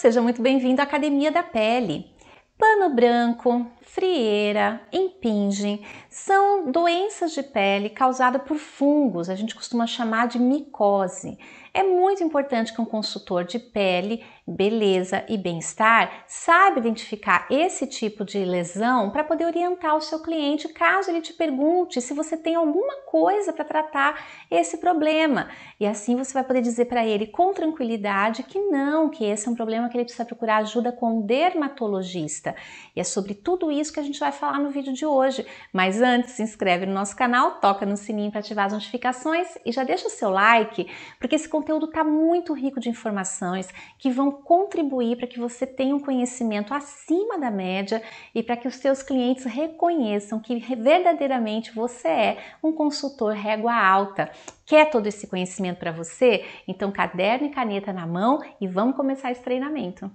seja muito bem-vindo à Academia da Pele. Pano branco, frieira, impingem são doenças de pele causadas por fungos, a gente costuma chamar de micose. É muito importante que um consultor de pele, beleza e bem-estar saiba identificar esse tipo de lesão para poder orientar o seu cliente caso ele te pergunte se você tem alguma coisa para tratar esse problema. E assim você vai poder dizer para ele com tranquilidade que não, que esse é um problema que ele precisa procurar ajuda com um dermatologista. E é sobre tudo isso que a gente vai falar no vídeo de hoje. Mas antes, se inscreve no nosso canal, toca no sininho para ativar as notificações e já deixa o seu like, porque esse conteúdo conteúdo está muito rico de informações que vão contribuir para que você tenha um conhecimento acima da média e para que os seus clientes reconheçam que verdadeiramente você é um consultor régua alta. Quer todo esse conhecimento para você? Então, caderno e caneta na mão e vamos começar esse treinamento.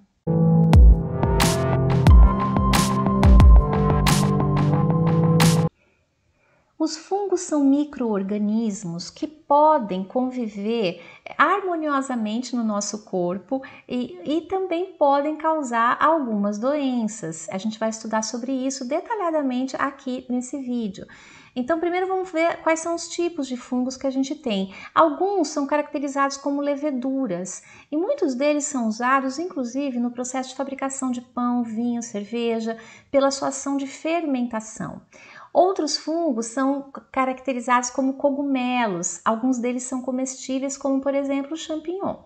Os fungos são microorganismos que podem conviver harmoniosamente no nosso corpo e, e, também podem causar algumas doenças. A gente vai estudar sobre isso detalhadamente aqui nesse vídeo. Então, primeiro vamos ver quais são os tipos de fungos que a gente tem. Alguns são caracterizados como leveduras e muitos deles são usados, inclusive, no processo de fabricação de pão, vinho, cerveja, pela sua ação de fermentação. Outros fungos são caracterizados como cogumelos, alguns deles são comestíveis, como por exemplo o champignon.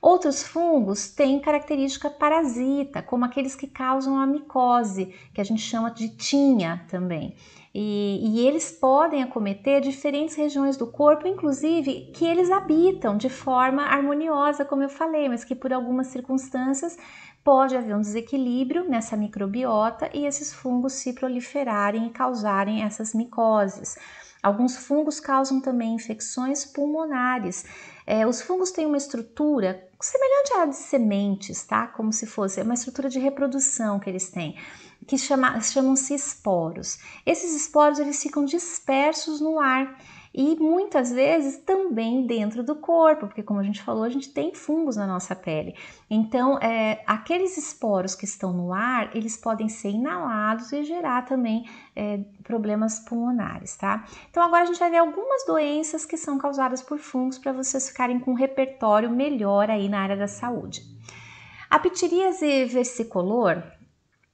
Outros fungos têm característica parasita, como aqueles que causam a micose, que a gente chama de tinha também. E, e, eles podem acometer diferentes regiões do corpo, inclusive que eles habitam de forma harmoniosa, como eu falei, mas que por algumas circunstâncias pode haver um desequilíbrio nessa microbiota e esses fungos se proliferarem e causarem essas micoses. Alguns fungos causam também infecções pulmonares é, os fungos têm uma estrutura semelhante à de sementes, tá? Como se fosse é uma estrutura de reprodução que eles têm, que chama, chamam-se esporos. Esses esporos eles ficam dispersos no ar e muitas vezes também dentro do corpo, porque como a gente falou, a gente tem fungos na nossa pele. Então, é, aqueles esporos que estão no ar, eles podem ser inalados e gerar também é, problemas pulmonares, tá? Então, agora a gente vai ver algumas doenças que são causadas por fungos para vocês ficarem com um repertório melhor aí na área da saúde. A pitiríase versicolor,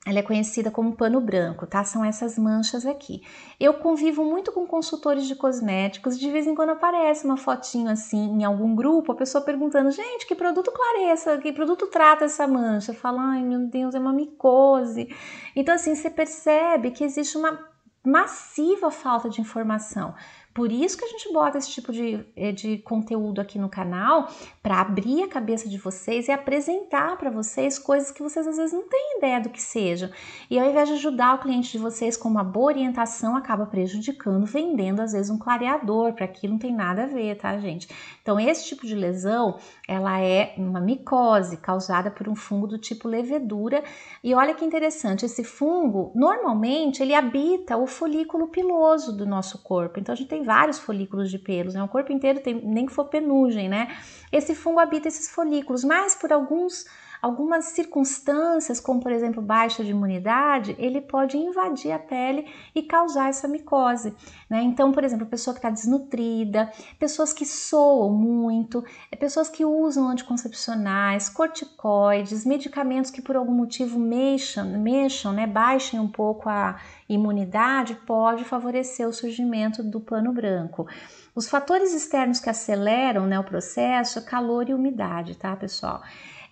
ela é conhecida como pano branco, tá? São essas manchas aqui. Eu convivo muito com consultores de cosméticos, de vez em quando aparece uma fotinho assim em algum grupo, a pessoa perguntando: "Gente, que produto clareça, é que produto trata essa mancha?". Fala: "Ai, meu Deus, é uma micose". Então assim, você percebe que existe uma massiva falta de informação. Por isso que a gente bota esse tipo de, eh, de conteúdo aqui no canal para abrir a cabeça de vocês e apresentar para vocês coisas que vocês às vezes não têm ideia do que sejam. E ao invés de ajudar o cliente de vocês com uma boa orientação, acaba prejudicando, vendendo às vezes um clareador para aquilo não tem nada a ver, tá, gente? Então esse tipo de lesão, ela é uma micose causada por um fungo do tipo levedura. E olha que interessante, esse fungo normalmente ele habita o folículo piloso do nosso corpo. Então a gente tem vários folículos de pelos, né? O corpo inteiro tem, nem que for penugem, né? Esse fungo habita esses folículos, mas por alguns algumas circunstâncias, como por exemplo baixa de imunidade, ele pode invadir a pele e causar essa micose. Né? Então, por exemplo, pessoa que está desnutrida, pessoas que soam muito, é, pessoas que usam anticoncepcionais, corticoides, medicamentos que por algum motivo mexam, mexam né? baixem um pouco a imunidade, pode favorecer o surgimento do pano branco. Os fatores externos que aceleram né, o processo, é calor e umidade, tá, pessoal?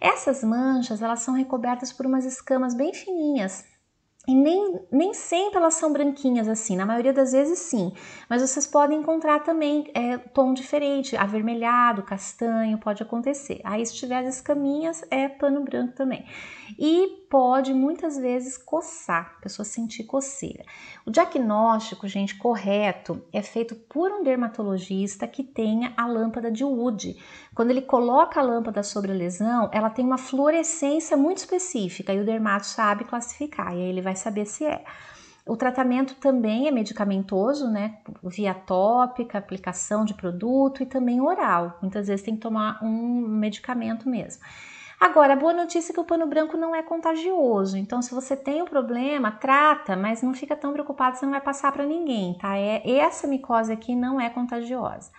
Essas manchas, elas são recobertas por umas escamas bem fininhas, e nem, nem sempre elas são branquinhas assim, na maioria das vezes sim, mas vocês podem encontrar também é, tom diferente, avermelhado, castanho, pode acontecer. Aí se tiver as escaminhas, é pano branco também. E pode muitas vezes coçar, a pessoa sentir coceira. O diagnóstico, gente, correto é feito por um dermatologista que tenha a lâmpada de Wood. Quando ele coloca a lâmpada sobre a lesão, ela tem uma fluorescência muito específica e o dermato sabe classificar, e aí ele vai vai saber se é. O tratamento também é medicamentoso, né? Via tópica, aplicação de produto e também oral. Muitas vezes tem que tomar um medicamento mesmo. Agora, a boa notícia é que o pano branco não é contagioso. Então, se você tem o um problema, trata, mas não fica tão preocupado, você não vai passar para ninguém, tá? É, essa micose aqui não é contagiosa.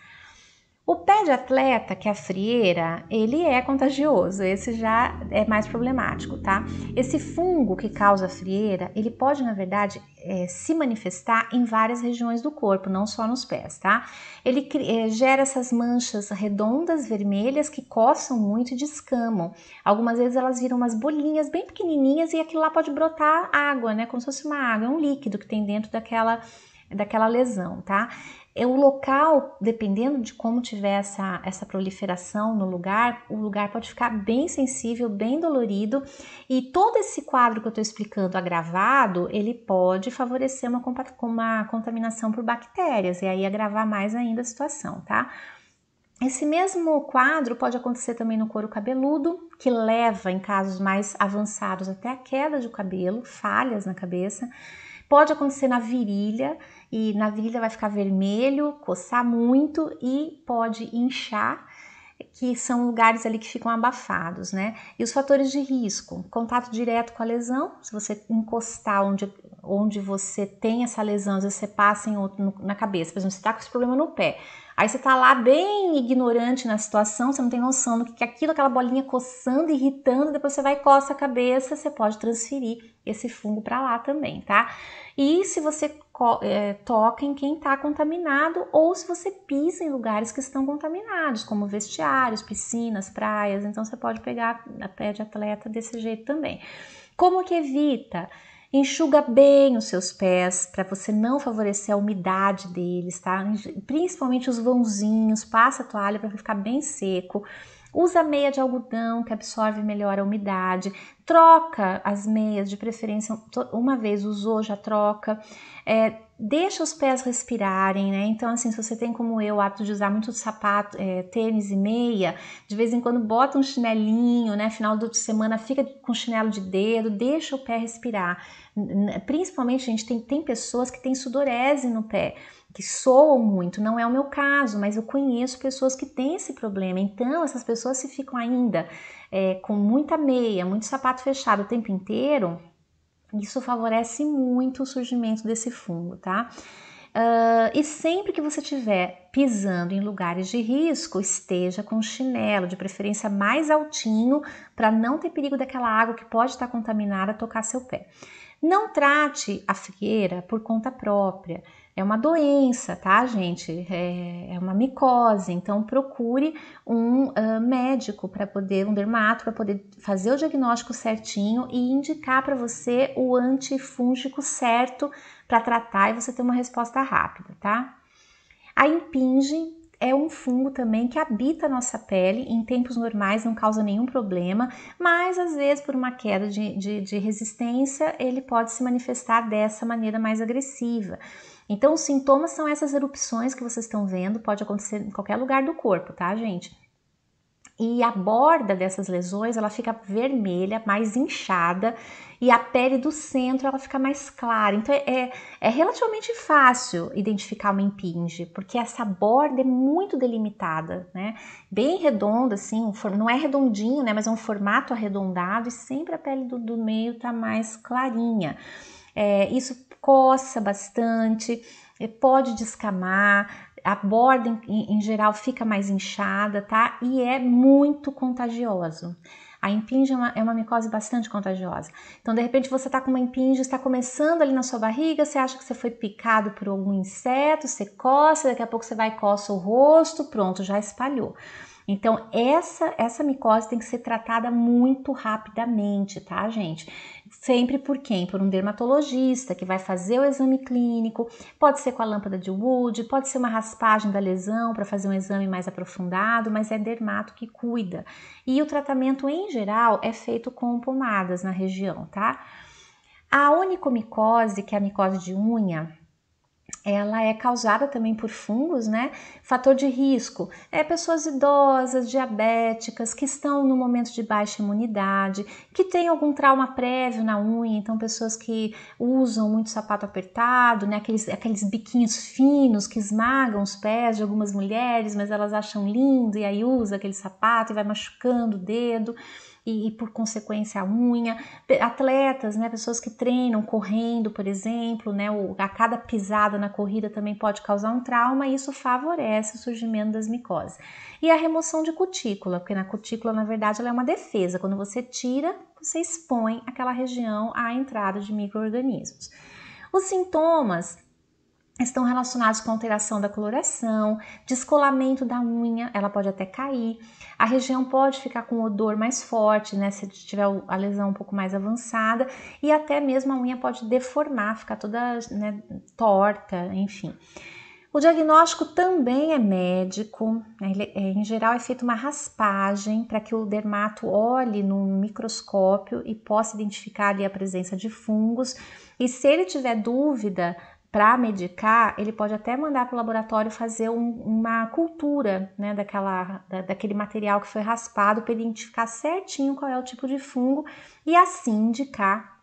O pé de atleta, que é a frieira, ele é contagioso, esse já é mais problemático, tá? Esse fungo que causa a frieira, ele pode, na verdade, é, se manifestar em várias regiões do corpo, não só nos pés, tá? Ele é, gera essas manchas redondas, vermelhas, que coçam muito e descamam. Algumas vezes elas viram umas bolinhas bem pequenininhas e aquilo lá pode brotar água, né? Como se fosse uma água, é um líquido que tem dentro daquela daquela lesão, tá? é o local, dependendo de como tiver essa, essa proliferação no lugar, o lugar pode ficar bem sensível, bem dolorido, e todo esse quadro que eu estou explicando agravado, ele pode favorecer uma, uma contaminação por bactérias, e aí agravar mais ainda a situação, tá? Esse mesmo quadro pode acontecer também no couro cabeludo, que leva, em casos mais avançados, até a queda de cabelo, falhas na cabeça. Pode acontecer na virilha e na virilha vai ficar vermelho, coçar muito e pode inchar que são lugares ali que ficam abafados, né? E os fatores de risco: contato direto com a lesão, se você encostar onde, onde você tem essa lesão, às vezes você passa em outro, no, na cabeça, por exemplo, você está com esse problema no pé, Aí você tá lá bem ignorante na situação, você não tem noção do que é aquilo, aquela bolinha coçando, irritando, depois você vai coça a cabeça, você pode transferir esse fungo para lá também, tá? E se você é, toca em quem está contaminado ou se você pisa em lugares que estão contaminados, como vestiários, piscinas, praias, então você pode pegar a pé de atleta desse jeito também. Como que evita? Enxuga bem os seus pés para você não favorecer a umidade deles, tá? Principalmente os vãozinhos, passa a toalha para ficar bem seco. Usa meia de algodão que absorve melhor a umidade. Troca as meias, de preferência, uma vez usou, já troca. É, deixa os pés respirarem, né? Então, assim, se você tem como eu o hábito de usar muito sapato, é, tênis e meia, de vez em quando bota um chinelinho, né? Final de semana fica com chinelo de dedo, deixa o pé respirar. Principalmente, gente, tem, tem pessoas que têm sudorese no pé que soam muito, não é o meu caso, mas eu conheço pessoas que têm esse problema. Então, essas pessoas se ficam ainda é, com muita meia, muito sapato fechado o tempo inteiro, isso favorece muito o surgimento desse fungo, tá? Uh, e sempre que você estiver pisando em lugares de risco, esteja com chinelo, de preferência mais altinho, para não ter perigo daquela água que pode estar contaminada tocar seu pé. Não trate a frieira por conta própria. É uma doença, tá, gente? É, é uma micose. Então, procure um uh, médico para poder, um dermato, para poder fazer o diagnóstico certinho e indicar para você o antifúngico certo para tratar e você ter uma resposta rápida, tá? A impinge é um fungo também que habita a nossa pele, em tempos normais não causa nenhum problema, mas às vezes por uma queda de, de, de resistência ele pode se manifestar dessa maneira mais agressiva. Então, os sintomas são essas erupções que vocês estão vendo, pode acontecer em qualquer lugar do corpo, tá, gente? E a borda dessas lesões, ela fica vermelha, mais inchada, e a pele do centro, ela fica mais clara. Então, é, é relativamente fácil identificar uma impinge, porque essa borda é muito delimitada, né? Bem redonda, assim, não é redondinho, né? Mas é um formato arredondado e sempre a pele do, do meio tá mais clarinha. É, isso coça bastante, eh, pode descamar, a borda em, em geral fica mais inchada, tá? E é muito contagioso. A impinge é uma, é uma, micose bastante contagiosa. Então, de repente, você está com uma impinge, está começando ali na sua barriga, você acha que você foi picado por algum inseto, você coça, daqui a pouco você vai e coça o rosto, pronto, já espalhou. Então, essa, essa micose tem que ser tratada muito rapidamente, tá, gente? Sempre por quem? Por um dermatologista que vai fazer o exame clínico, pode ser com a lâmpada de Wood, pode ser uma raspagem da lesão para fazer um exame mais aprofundado, mas é dermato que cuida. E o tratamento em geral é feito com pomadas na região, tá? A onicomicose, que é a micose de unha, ela é causada também por fungos, né? Fator de risco é pessoas idosas, diabéticas, que estão no momento de baixa imunidade, que tem algum trauma prévio na unha, então pessoas que usam muito sapato apertado, né? Aqueles, aqueles biquinhos finos que esmagam os pés de algumas mulheres, mas elas acham lindo e aí usa aquele sapato e vai machucando o dedo e, e, por consequência a unha, atletas, né, pessoas que treinam correndo, por exemplo, né, a cada pisada na corrida também pode causar um trauma e isso favorece o surgimento das micoses. E a remoção de cutícula, porque na cutícula, na verdade, ela é uma defesa, quando você tira, você expõe aquela região à entrada de micro-organismos. Os sintomas estão relacionados com alteração da coloração, descolamento da unha, ela pode até cair, a região pode ficar com odor mais forte, né, se tiver a lesão um pouco mais avançada, e até mesmo a unha pode deformar, ficar toda né, torta, enfim. O diagnóstico também é médico, né, Ele, é, em geral é feita uma raspagem para que o dermato olhe no microscópio e possa identificar ali a presença de fungos. E se ele tiver dúvida, para medicar, ele pode até mandar para o laboratório fazer um, uma cultura né, daquela, da, daquele material que foi raspado para identificar certinho qual é o tipo de fungo e assim indicar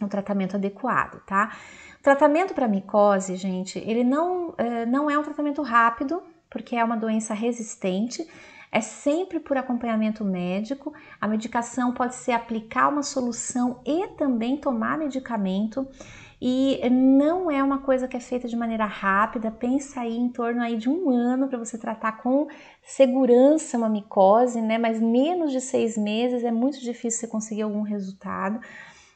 um tratamento adequado, tá? O tratamento para micose, gente, ele não, é, não é um tratamento rápido, porque é uma doença resistente, é sempre por acompanhamento médico. A medicação pode ser aplicar uma solução e também tomar medicamento e não é uma coisa que é feita de maneira rápida. Pensa aí em torno aí de um ano para você tratar com segurança uma micose, né? Mas menos de seis meses é muito difícil você conseguir algum resultado.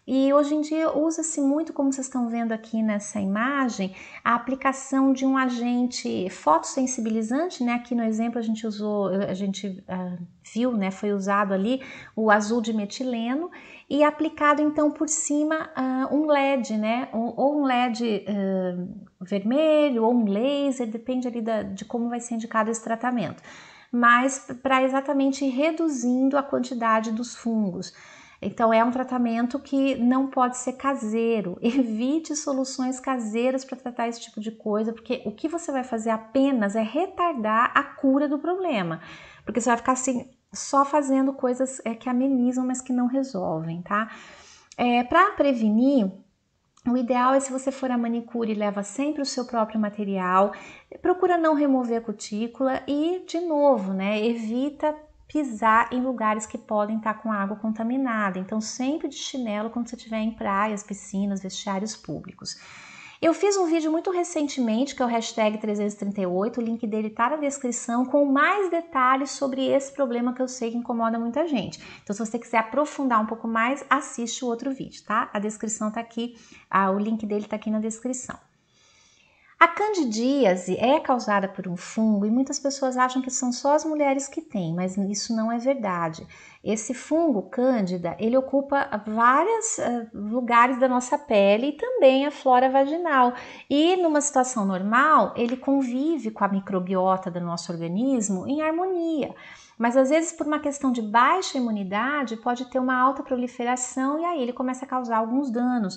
E hoje em dia usa-se muito, como vocês estão vendo aqui nessa imagem, a aplicação de um agente fotossensibilizante, né? Aqui no exemplo a gente usou, a gente uh, viu, né? Foi usado ali o azul de metileno e aplicado então por cima uh, um LED, né? Ou um LED uh, vermelho ou um laser, depende ali da, de como vai ser indicado esse tratamento. Mas para exatamente reduzindo a quantidade dos fungos. Então, é um tratamento que não pode ser caseiro. Evite soluções caseiras para tratar esse tipo de coisa, porque o que você vai fazer apenas é retardar a cura do problema. Porque você vai ficar assim, só fazendo coisas é, que amenizam, mas que não resolvem, tá? É, para prevenir, o ideal é se você for a manicure, leva sempre o seu próprio material, procura não remover a cutícula e, de novo, né, evita pisar em lugares que podem estar com água contaminada. Então, sempre de chinelo quando você estiver em praias, piscinas, vestiários públicos. Eu fiz um vídeo muito recentemente, que é o hashtag 338, o link dele está na descrição, com mais detalhes sobre esse problema que eu sei que incomoda muita gente. Então, se você quiser aprofundar um pouco mais, assiste o outro vídeo, tá? A descrição está aqui, ah, o link dele está aqui na descrição. A candidíase é causada por um fungo e muitas pessoas acham que são só as mulheres que têm, mas isso não é verdade. Esse fungo cândida, ele ocupa vários eh, lugares da nossa pele e também a flora vaginal. E numa situação normal, ele convive com a microbiota do nosso organismo em harmonia. Mas às vezes, por uma questão de baixa imunidade, pode ter uma alta proliferação e aí ele começa a causar alguns danos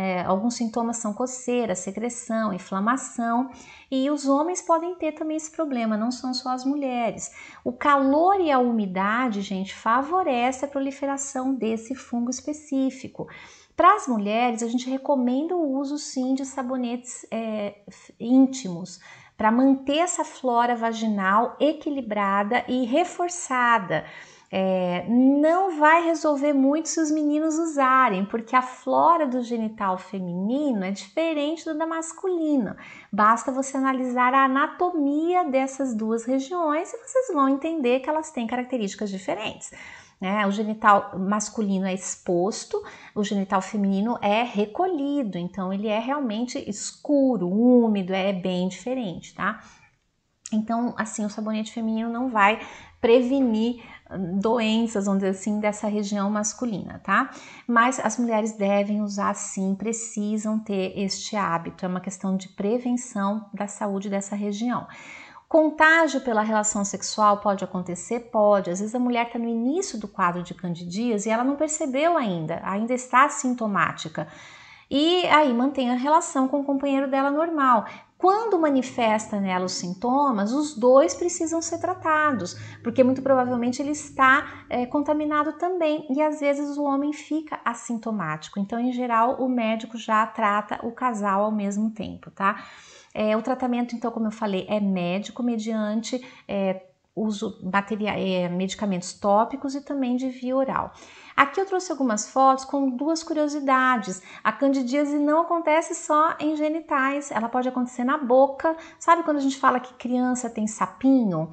é, alguns sintomas são coceira, secreção, inflamação, e os homens podem ter também esse problema, não são só as mulheres. O calor e a umidade, gente, favorece a proliferação desse fungo específico. Para as mulheres, a gente recomenda o uso sim de sabonetes é, íntimos para manter essa flora vaginal equilibrada e reforçada é, não vai resolver muito se os meninos usarem, porque a flora do genital feminino é diferente da masculina. Basta você analisar a anatomia dessas duas regiões e vocês vão entender que elas têm características diferentes. Né? O genital masculino é exposto, o genital feminino é recolhido, então ele é realmente escuro, úmido, é bem diferente, tá? Então, assim, o sabonete feminino não vai prevenir hum, doenças, vamos dizer assim, dessa região masculina, tá? Mas as mulheres devem usar sim, precisam ter este hábito, é uma questão de prevenção da saúde dessa região. Contágio pela relação sexual pode acontecer? Pode. Às vezes a mulher está no início do quadro de candidíase e ela não percebeu ainda, ainda está sintomática. E aí mantém a relação com o companheiro dela normal. Quando manifesta nela os sintomas, os dois precisam ser tratados, porque muito provavelmente ele está é, contaminado também e às vezes o homem fica assintomático. Então, em geral, o médico já trata o casal ao mesmo tempo, tá? É, o tratamento, então, como eu falei, é médico mediante é, uso bateria, é, medicamentos tópicos e também de via oral. Aqui eu trouxe algumas fotos com duas curiosidades. A candidíase não acontece só em genitais, ela pode acontecer na boca. Sabe quando a gente fala que criança tem sapinho?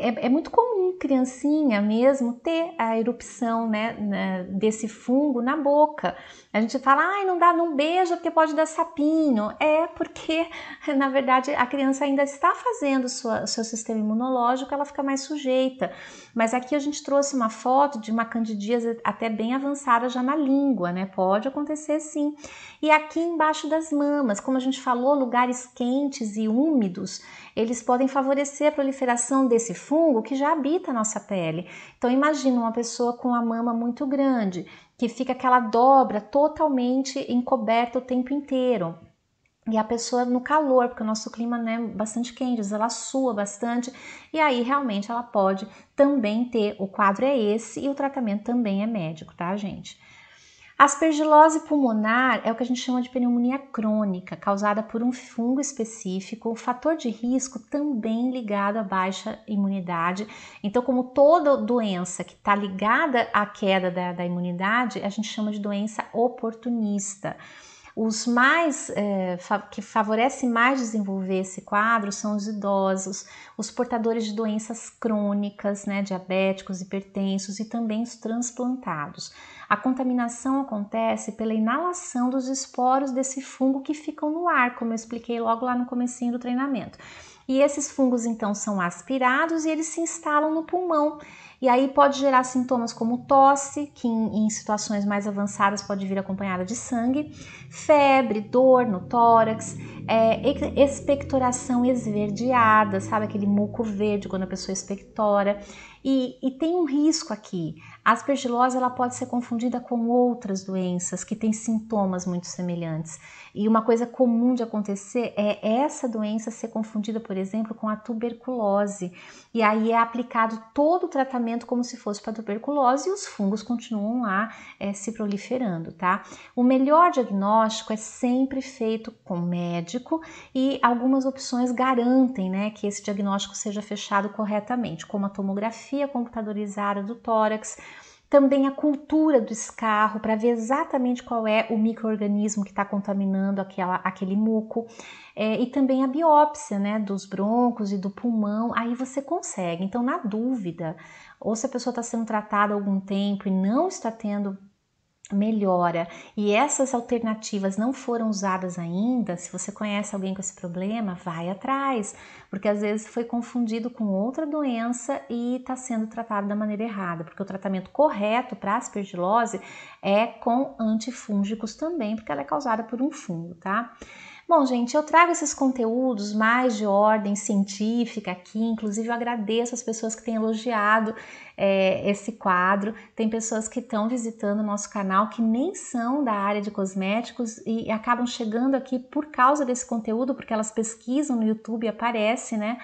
É, é, muito comum criancinha mesmo ter a erupção né, na, né, desse fungo na boca. A gente fala, ai, não dá, não beija porque pode dar sapinho. É porque, na verdade, a criança ainda está fazendo sua, seu sistema imunológico, ela fica mais sujeita. Mas aqui a gente trouxe uma foto de uma candidíase até bem avançada já na língua, né? Pode acontecer sim. E aqui embaixo das mamas, como a gente falou, lugares quentes e úmidos, eles podem favorecer a proliferação desse fungo que já habita a nossa pele. Então imagina uma pessoa com a mama muito grande, que fica aquela dobra totalmente encoberta o tempo inteiro. E a pessoa no calor, porque o nosso clima né, é bastante quente, ela sua bastante, e aí realmente ela pode também ter. O quadro é esse e o tratamento também é médico, tá, gente? Aspergilose pulmonar é o que a gente chama de pneumonia crônica, causada por um fungo específico, um fator de risco também ligado à baixa imunidade. Então, como toda doença que está ligada à queda da, da imunidade, a gente chama de doença oportunista. Os mais é, fa que favorecem mais desenvolver esse quadro são os idosos, os portadores de doenças crônicas, né, diabéticos, hipertensos e também os transplantados. A contaminação acontece pela inalação dos esporos desse fungo que ficam no ar, como eu expliquei logo lá no comecinho do treinamento. E esses fungos então são aspirados e eles se instalam no pulmão e aí pode gerar sintomas como tosse, que em, em situações mais avançadas pode vir acompanhada de sangue, febre, dor no tórax, é, expectoração esverdeada, sabe aquele muco verde quando a pessoa expectora. E, e, tem um risco aqui. A aspergilose ela pode ser confundida com outras doenças que têm sintomas muito semelhantes. E uma coisa comum de acontecer é essa doença ser confundida, por exemplo, com a tuberculose. E aí é aplicado todo o tratamento como se fosse para tuberculose e os fungos continuam lá é, se proliferando, tá? O melhor diagnóstico é sempre feito com médico e algumas opções garantem, né, que esse diagnóstico seja fechado corretamente, como a tomografia computadorizada do tórax também a cultura do escarro para ver exatamente qual é o microorganismo que está contaminando aquela, aquele muco é, e também a biópsia né, dos broncos e do pulmão, aí você consegue. Então, na dúvida, ou se a pessoa está sendo tratada há algum tempo e não está tendo melhora e essas alternativas não foram usadas ainda, se você conhece alguém com esse problema, vai atrás, porque às vezes foi confundido com outra doença e está sendo tratado da maneira errada, porque o tratamento correto para aspergilose é com antifúngicos também, porque ela é causada por um fungo, tá? Bom, gente, eu trago esses conteúdos mais de ordem científica aqui, inclusive eu agradeço as pessoas que têm elogiado é, esse quadro. Tem pessoas que estão visitando o nosso canal que nem são da área de cosméticos e acabam chegando aqui por causa desse conteúdo, porque elas pesquisam no YouTube e aparece, né?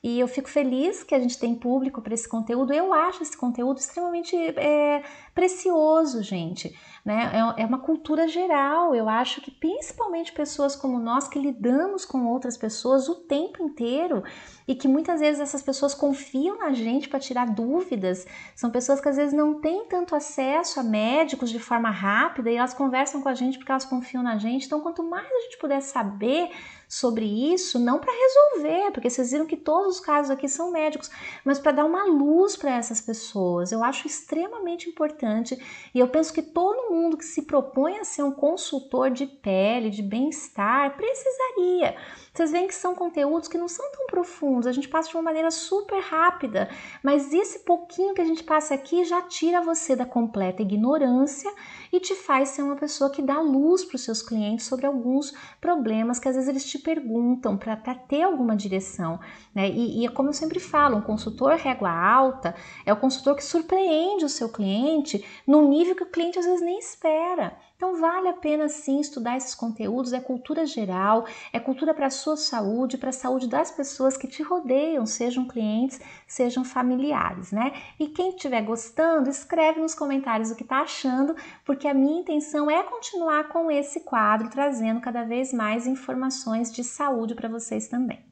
E eu fico feliz que a gente tem público para esse conteúdo. Eu acho esse conteúdo extremamente é, precioso, gente. Né? É, é uma cultura geral. Eu acho que principalmente pessoas como nós que lidamos com outras pessoas o tempo inteiro e que muitas vezes essas pessoas confiam na gente para tirar dúvidas. São pessoas que às vezes não têm tanto acesso a médicos de forma rápida e elas conversam com a gente porque elas confiam na gente. Então, quanto mais a gente puder saber sobre isso, não para resolver, porque vocês viram que todos os casos aqui são médicos, mas para dar uma luz para essas pessoas. Eu acho extremamente importante importante. E eu penso que todo mundo que se propõe a ser um consultor de pele, de bem-estar, precisaria. Vocês veem que são conteúdos que não são tão profundos, a gente passa de uma maneira super rápida, mas esse pouquinho que a gente passa aqui já tira você da completa ignorância e te faz ser uma pessoa que dá luz para os seus clientes sobre alguns problemas que às vezes eles te perguntam para ter alguma direção. Né? E, e é como eu sempre falo, um consultor régua alta é o consultor que surpreende o seu cliente no nível que o cliente às vezes nem espera. Então vale a pena sim estudar esses conteúdos, é cultura geral, é cultura para a sua saúde, para a saúde das pessoas que te rodeiam, sejam clientes, sejam familiares, né? E quem estiver gostando, escreve nos comentários o que está achando, porque a minha intenção é continuar com esse quadro, trazendo cada vez mais informações de saúde para vocês também.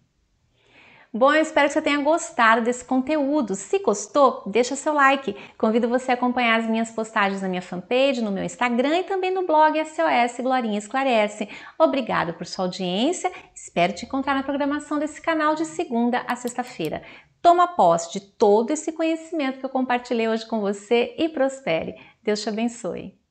Bom, eu espero que você tenha gostado desse conteúdo. Se gostou, deixa seu like. Convido você a acompanhar as minhas postagens na minha fanpage, no meu Instagram e também no blog SOS Glorinha Esclarece. Obrigado por sua audiência. Espero te encontrar na programação desse canal de segunda a sexta-feira. Toma posse de todo esse conhecimento que eu compartilhei hoje com você e prospere. Deus te abençoe.